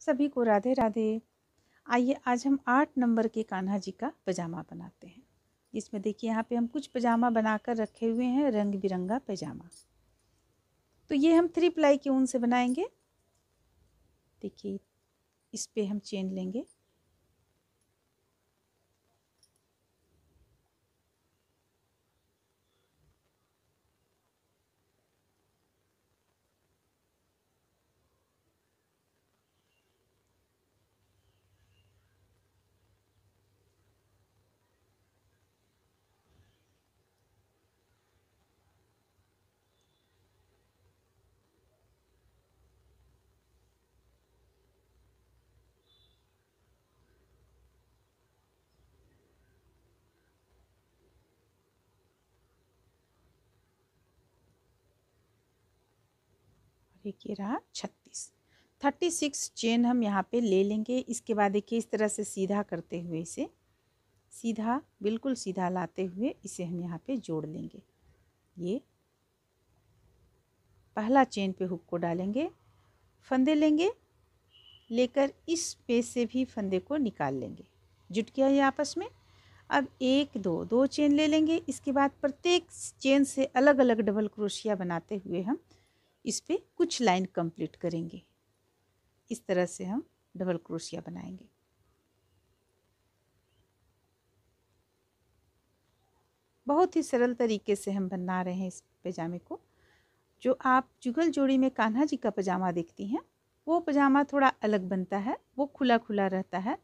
सभी को राधे राधे आइए आज हम आठ नंबर के कान्हा जी का पजामा बनाते हैं इसमें देखिए यहाँ पे हम कुछ पजामा बनाकर रखे हुए हैं रंग बिरंगा पजामा तो ये हम थ्री प्लाई की ऊन से बनाएंगे देखिए इस पर हम चेन लेंगे एक ये रहा छत्तीस थर्टी सिक्स चेन हम यहाँ पे ले लेंगे इसके बाद देखिए इस तरह से सीधा करते हुए इसे सीधा बिल्कुल सीधा लाते हुए इसे हम यहाँ पे जोड़ लेंगे ये पहला चेन पे हुक को डालेंगे फंदे लेंगे लेकर इस पे से भी फंदे को निकाल लेंगे जुट गया ये आपस में अब एक दो दो चेन ले लेंगे इसके बाद प्रत्येक चेन से अलग अलग डबल क्रोशिया बनाते हुए हम इस पर कुछ लाइन कंप्लीट करेंगे इस तरह से हम डबल क्रोशिया बनाएंगे बहुत ही सरल तरीके से हम बना रहे हैं इस पैजामे को जो आप जुगल जोड़ी में कान्हा जी का पजामा देखती हैं वो पजामा थोड़ा अलग बनता है वो खुला खुला रहता है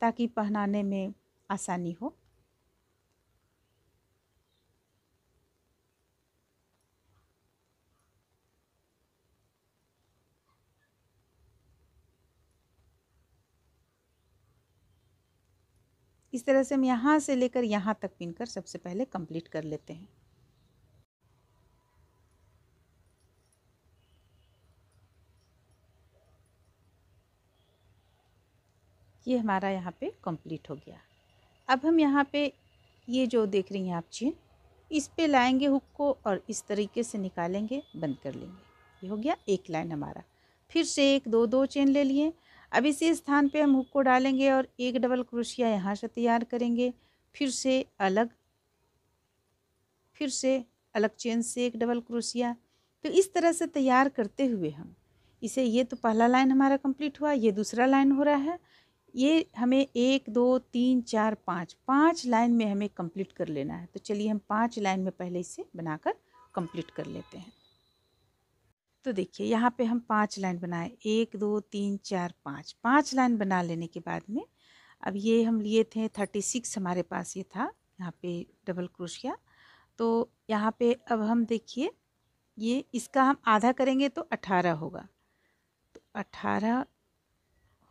ताकि पहनाने में आसानी हो इस तरह से हम यहाँ से लेकर यहाँ तक पिन कर सबसे पहले कंप्लीट कर लेते हैं ये हमारा यहाँ पे कंप्लीट हो गया अब हम यहाँ पे ये जो देख रही हैं आप चेन इस पे लाएंगे हुक को और इस तरीके से निकालेंगे बंद कर लेंगे ये हो गया एक लाइन हमारा फिर से एक दो दो चेन ले लिए अब इसी स्थान पे हम हुक को डालेंगे और एक डबल क्रोशिया यहाँ से तैयार करेंगे फिर से अलग फिर से अलग चेन से एक डबल क्रोशिया तो इस तरह से तैयार करते हुए हम इसे ये तो पहला लाइन हमारा कंप्लीट हुआ ये दूसरा लाइन हो रहा है ये हमें एक दो तीन चार पाँच पाँच लाइन में हमें कंप्लीट कर लेना है तो चलिए हम पाँच लाइन में पहले इसे बनाकर कंप्लीट कर लेते हैं तो देखिए यहाँ पे हम पांच लाइन बनाए एक दो तीन चार पाँच पांच लाइन बना लेने के बाद में अब ये हम लिए थे थर्टी सिक्स हमारे पास ये था यहाँ पे डबल क्रोशिया तो यहाँ पे अब हम देखिए ये इसका हम आधा करेंगे तो अठारह होगा तो अठारह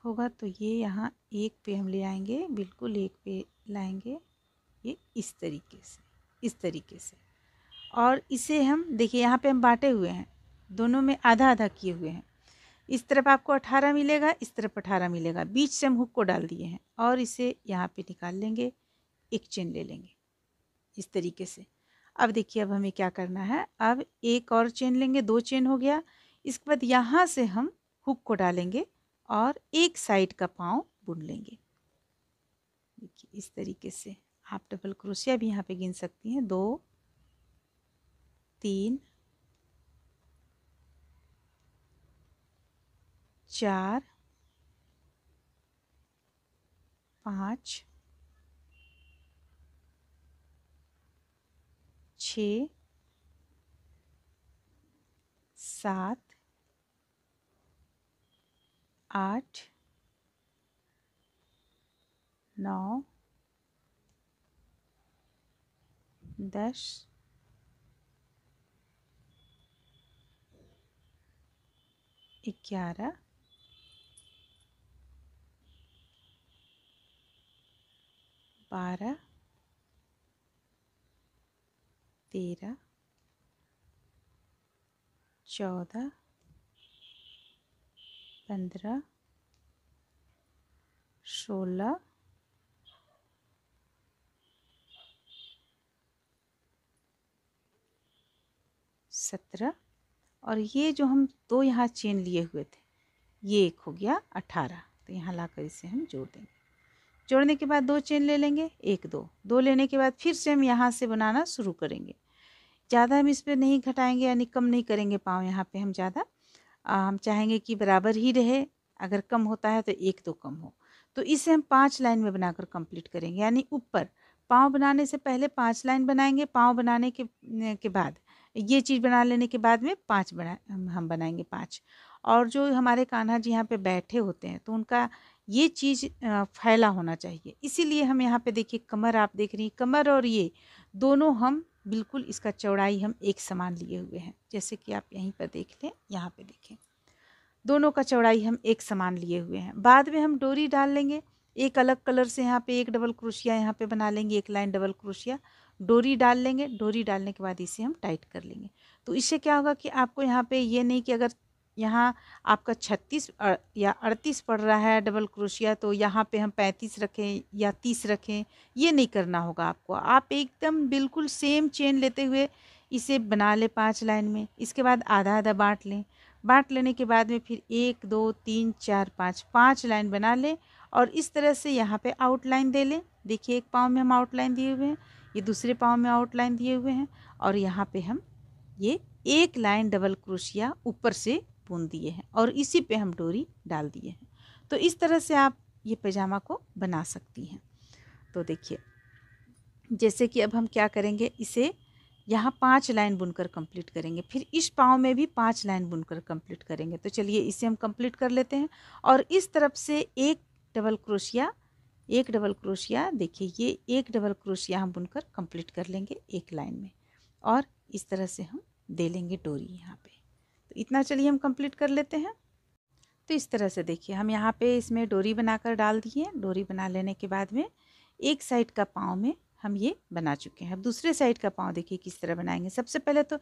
होगा तो ये यहाँ एक पे हम ले आएंगे बिल्कुल एक पे लाएंगे ये इस तरीके से इस तरीके से और इसे हम देखिए यहाँ पे हम बांटे हुए हैं दोनों में आधा आधा किए हुए हैं इस तरफ आपको अठारह मिलेगा इस तरफ अठारह मिलेगा बीच से हम हुक को डाल दिए हैं और इसे यहाँ पे निकाल लेंगे एक चेन ले लेंगे इस तरीके से अब देखिए अब हमें क्या करना है अब एक और चेन लेंगे दो चेन हो गया इसके बाद यहाँ से हम हुक को डालेंगे और एक साइड का पाँव बुन लेंगे देखिए इस तरीके से आप डबल क्रोशिया भी यहाँ पर गिन सकती हैं दो तीन चार पाँच छ सात आठ नौ दस ग्यारह बारह तेरह चौदह पंद्रह सोलह सत्रह और ये जो हम दो यहाँ चेन लिए हुए थे ये एक हो गया अठारह तो यहाँ लाकर इसे हम जोड़ देंगे जोड़ने के बाद दो चेन ले लेंगे एक दो दो लेने के बाद फिर से हम यहाँ से बनाना शुरू करेंगे ज़्यादा हम इस पर नहीं घटाएंगे यानी कम नहीं करेंगे पाँव यहाँ पे हम ज़्यादा हम चाहेंगे कि बराबर ही रहे अगर कम होता है तो एक दो कम हो तो इसे हम पाँच लाइन में बनाकर कंप्लीट करेंगे यानी ऊपर पाँव बनाने से पहले पाँच लाइन बनाएंगे पाँव बनाने के के बाद ये चीज़ बना लेने के बाद में पाँच बना हम बनाएंगे पाँच और जो हमारे कान्हा जी यहाँ पे बैठे होते हैं तो उनका ये चीज़ फैला होना चाहिए इसीलिए हम यहाँ पे देखिए कमर आप देख रही हैं कमर और ये दोनों हम बिल्कुल इसका चौड़ाई हम एक समान लिए हुए हैं जैसे कि आप यहीं पर देख लें यहाँ पे देखें दोनों का चौड़ाई हम एक समान लिए हुए हैं बाद में हम डोरी डाल लेंगे एक अलग कलर से यहाँ पे एक डबल क्रोशिया यहाँ पे बना लेंगे एक लाइन डबल क्रोशिया डोरी डाल लेंगे डोरी डालने के बाद इसे हम टाइट कर लेंगे तो इससे क्या होगा कि आपको यहाँ पे ये नहीं कि अगर यहाँ आपका छत्तीस या अड़तीस पड़ रहा है डबल क्रोशिया तो यहाँ पे हम पैंतीस रखें या तीस रखें ये नहीं करना होगा आपको आप एकदम बिल्कुल सेम चेन लेते हुए इसे बना लें पाँच लाइन में इसके बाद आधा आधा बाँट लें बाँट लेने के बाद में फिर एक दो तीन चार पाँच पाँच लाइन बना लें और इस तरह से यहाँ पे आउटलाइन दे लें देखिए एक पाँव में हम आउटलाइन दिए हुए हैं ये दूसरे पाँव में आउटलाइन दिए हुए हैं और यहाँ पे हम ये एक लाइन डबल क्रोशिया ऊपर से बुन दिए हैं और इसी पे हम डोरी डाल दिए हैं तो इस तरह से आप ये पैजामा को बना सकती हैं तो देखिए जैसे कि अब हम क्या करेंगे इसे यहाँ पाँच लाइन बुनकर कंप्लीट करेंगे फिर इस पाँव में भी पाँच लाइन बुनकर कंप्लीट करेंगे तो चलिए इसे हम कंप्लीट कर लेते हैं और इस तरफ से एक डबल क्रोशिया एक डबल क्रोशिया देखिए ये एक डबल क्रोशिया हम बुनकर कंप्लीट कर लेंगे एक लाइन में और इस तरह से हम दे लेंगे डोरी यहाँ पे तो इतना चलिए हम कंप्लीट कर लेते हैं तो इस तरह से देखिए हम यहाँ पे इसमें डोरी बनाकर डाल दिए डोरी बना लेने के बाद में एक साइड का पाँव में हम ये बना चुके हैं अब दूसरे साइड का पाँव देखिए किस तरह बनाएंगे सबसे पहले तो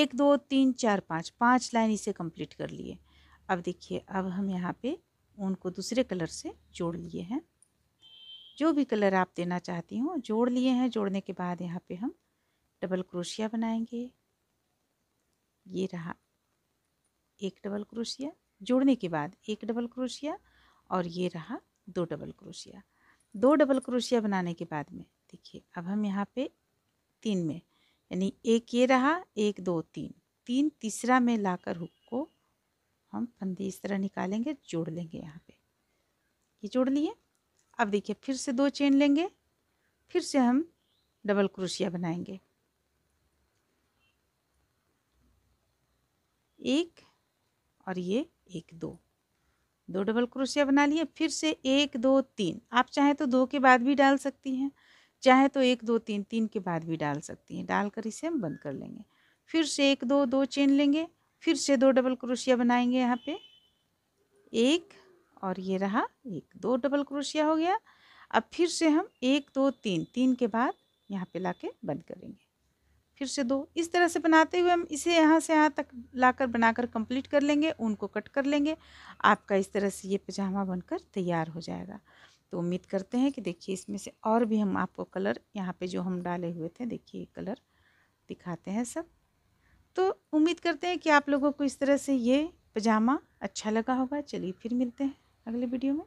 एक दो तीन चार पाँच पाँच लाइन इसे कम्प्लीट कर लिए अब देखिए अब हम यहाँ पर ऊन को दूसरे कलर से जोड़ लिए हैं जो भी कलर आप देना चाहती हूँ जोड़ लिए हैं जोड़ने के बाद यहाँ पे हम डबल क्रोशिया बनाएंगे ये रहा एक डबल क्रोशिया जोड़ने के बाद एक डबल क्रोशिया और ये रहा दो डबल क्रोशिया दो डबल क्रोशिया बनाने के बाद में देखिए अब हम यहाँ पे तीन में यानी एक ये रहा एक दो तीन तीन तीसरा में लाकर हुक को हम फंदे इस तरह निकालेंगे जोड़ लेंगे यहाँ पे ये जोड़ लिए अब देखिए फिर से दो चेन लेंगे फिर से हम डबल क्रोशिया बनाएंगे एक और ये एक दो दो डबल क्रोशिया बना लिए फिर से एक दो तीन आप चाहे तो दो के बाद भी डाल सकती हैं चाहे तो एक दो तीन तीन के बाद भी डाल सकती हैं डालकर इसे हम बंद कर लेंगे फिर से एक दो दो चेन लेंगे फिर से दो डबल क्रोशिया बनाएंगे यहाँ पे एक और ये रहा एक दो डबल क्रोशिया हो गया अब फिर से हम एक दो तीन तीन के बाद यहाँ पे लाके बंद करेंगे फिर से दो इस तरह से बनाते हुए हम इसे यहाँ से यहाँ तक लाकर बनाकर कंप्लीट कर लेंगे उनको कट कर लेंगे आपका इस तरह से ये पजामा बनकर तैयार हो जाएगा तो उम्मीद करते हैं कि देखिए इसमें से और भी हम आपको कलर यहाँ पे जो हम डाले हुए थे देखिए कलर दिखाते हैं सब तो उम्मीद करते हैं कि आप लोगों को इस तरह से ये पजामा अच्छा लगा होगा चलिए फिर मिलते हैं अगले वीडियो में